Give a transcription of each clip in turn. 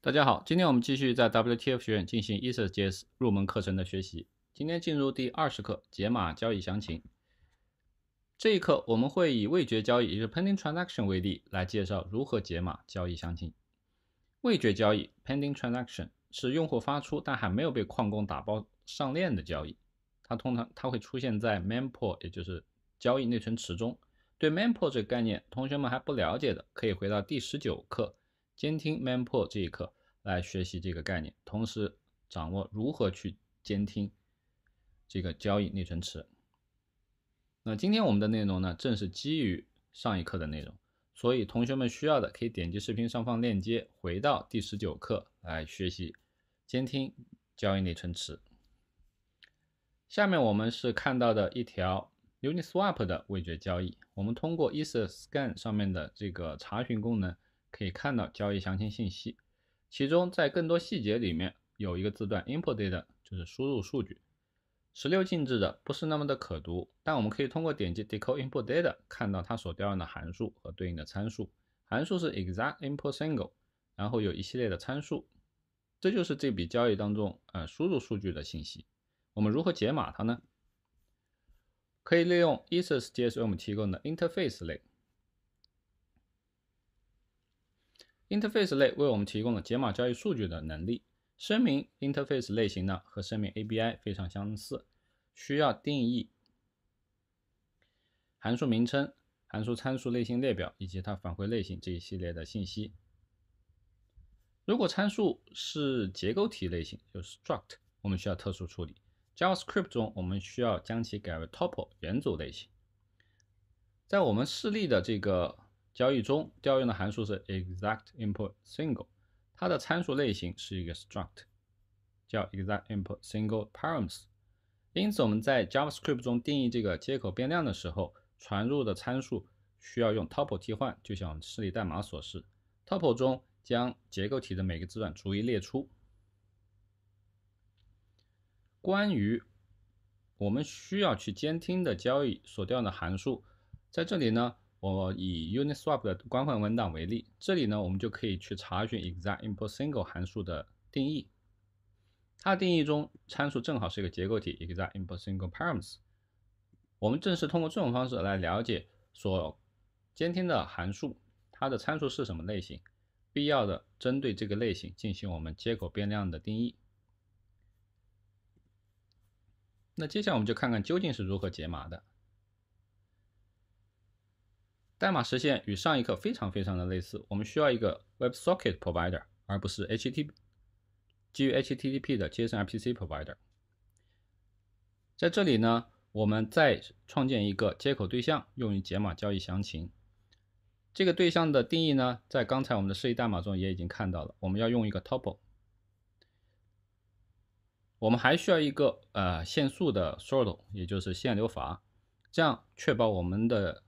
大家好，今天我们继续在 WTF 学院进行 e t h e r e u 入门课程的学习。今天进入第二十课解码交易详情。这一课我们会以味觉交易（也就是 Pending Transaction） 为例，来介绍如何解码交易详情。味觉交易 （Pending Transaction） 是用户发出但还没有被矿工打包上链的交易。它通常它会出现在 MemPool，也就是交易内存池中。对 MemPool 这个概念，同学们还不了解的，可以回到第十九课。监听 manpool 这一课来学习这个概念，同时掌握如何去监听这个交易内存池。那今天我们的内容呢，正是基于上一课的内容，所以同学们需要的可以点击视频上方链接，回到第十九课来学习监听交易内存池。下面我们是看到的一条 UniSwap 的味觉交易，我们通过 EtherScan 上面的这个查询功能。可以看到交易详情信息，其中在更多细节里面有一个字段 input data，就是输入数据，十六进制的不是那么的可读，但我们可以通过点击 decode input data 看到它所调用的函数和对应的参数，函数是 exact input single，然后有一系列的参数，这就是这笔交易当中呃输入数据的信息。我们如何解码它呢？可以利用 ethers.js 提供的 interface 类。Interface 类为我们提供了解码交易数据的能力声明。Interface 类型呢和声明 ABI 非常相似，需要定义函数名称、函数参数类型列表以及它返回类型这一系列的信息。如果参数是结构体类型，就 struct，我们需要特殊处理。JavaScript 中我们需要将其改为 tuple 元组类型。在我们示例的这个。交易中调用的函数是 exact input single，它的参数类型是一个 struct，叫 exact input single params。因此我们在 JavaScript 中定义这个接口变量的时候，传入的参数需要用 tuple 替换，就像示例代码所示。tuple 中将结构体的每个字段逐一列出。关于我们需要去监听的交易所调用的函数，在这里呢。我以 Uniswap 的官方文档为例，这里呢，我们就可以去查询 exact import single 函数的定义。它定义中参数正好是一个结构体 exact import single params。我们正是通过这种方式来了解所监听的函数，它的参数是什么类型，必要的针对这个类型进行我们接口变量的定义。那接下来我们就看看究竟是如何解码的。代码实现与上一课非常非常的类似，我们需要一个 WebSocket provider，而不是 HTTP 基于 HTTP 的 JSON RPC provider。在这里呢，我们再创建一个接口对象用于解码交易详情。这个对象的定义呢，在刚才我们的示例代码中也已经看到了。我们要用一个 t o p l e 我们还需要一个呃限速的 s o r t t l e 也就是限流阀，这样确保我们的。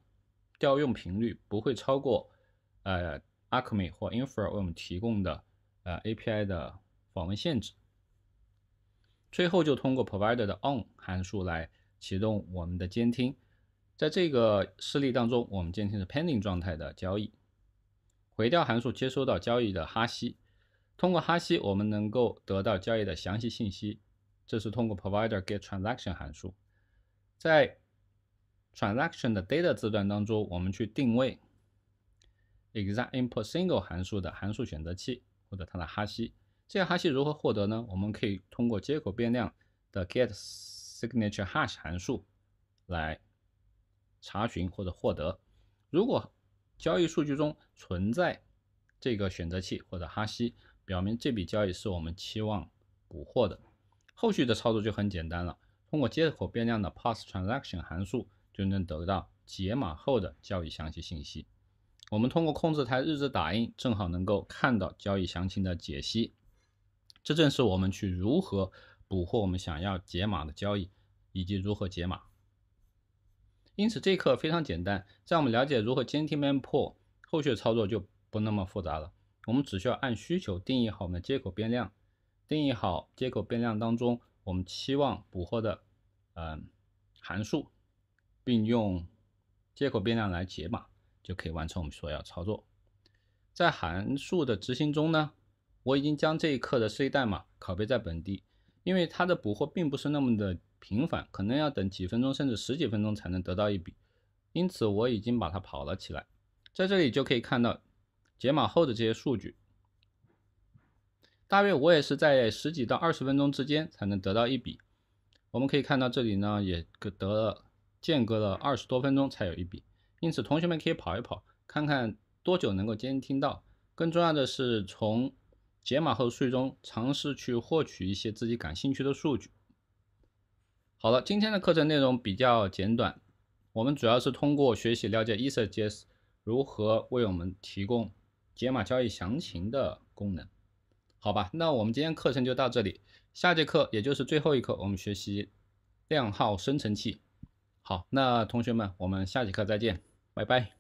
调用频率不会超过，呃 a c m e m 或 i n f r a 为我们提供的，呃，API 的访问限制。最后就通过 Provider 的 on 函数来启动我们的监听。在这个示例当中，我们监听的 Pending 状态的交易。回调函数接收到交易的哈希，通过哈希我们能够得到交易的详细信息。这是通过 Provider.getTransaction 函数，在 Transaction 的 data 字段当中，我们去定位 exact import single 函数的函数选择器或者它的哈希。这个哈希如何获得呢？我们可以通过接口变量的 get signature hash 函数来查询或者获得。如果交易数据中存在这个选择器或者哈希，表明这笔交易是我们期望捕获的。后续的操作就很简单了，通过接口变量的 pass transaction 函数。就能得到解码后的交易详细信息。我们通过控制台日志打印，正好能够看到交易详情的解析。这正是我们去如何捕获我们想要解码的交易，以及如何解码。因此，这一课非常简单，在我们了解如何监听 o 破，后续操作就不那么复杂了。我们只需要按需求定义好我们的接口变量，定义好接口变量当中我们期望捕获的，嗯，函数。并用接口变量来解码，就可以完成我们所要操作。在函数的执行中呢，我已经将这一刻的 C 代码拷贝在本地，因为它的捕获并不是那么的频繁，可能要等几分钟甚至十几分钟才能得到一笔。因此，我已经把它跑了起来，在这里就可以看到解码后的这些数据。大约我也是在十几到二十分钟之间才能得到一笔。我们可以看到这里呢，也得了。间隔了二十多分钟才有一笔，因此同学们可以跑一跑，看看多久能够监听到。更重要的是，从解码后的数据中尝试去获取一些自己感兴趣的数据。好了，今天的课程内容比较简短，我们主要是通过学习了解 ethersjs 如何为我们提供解码交易详情的功能。好吧，那我们今天课程就到这里，下节课也就是最后一课，我们学习量号生成器。好，那同学们，我们下节课再见，拜拜。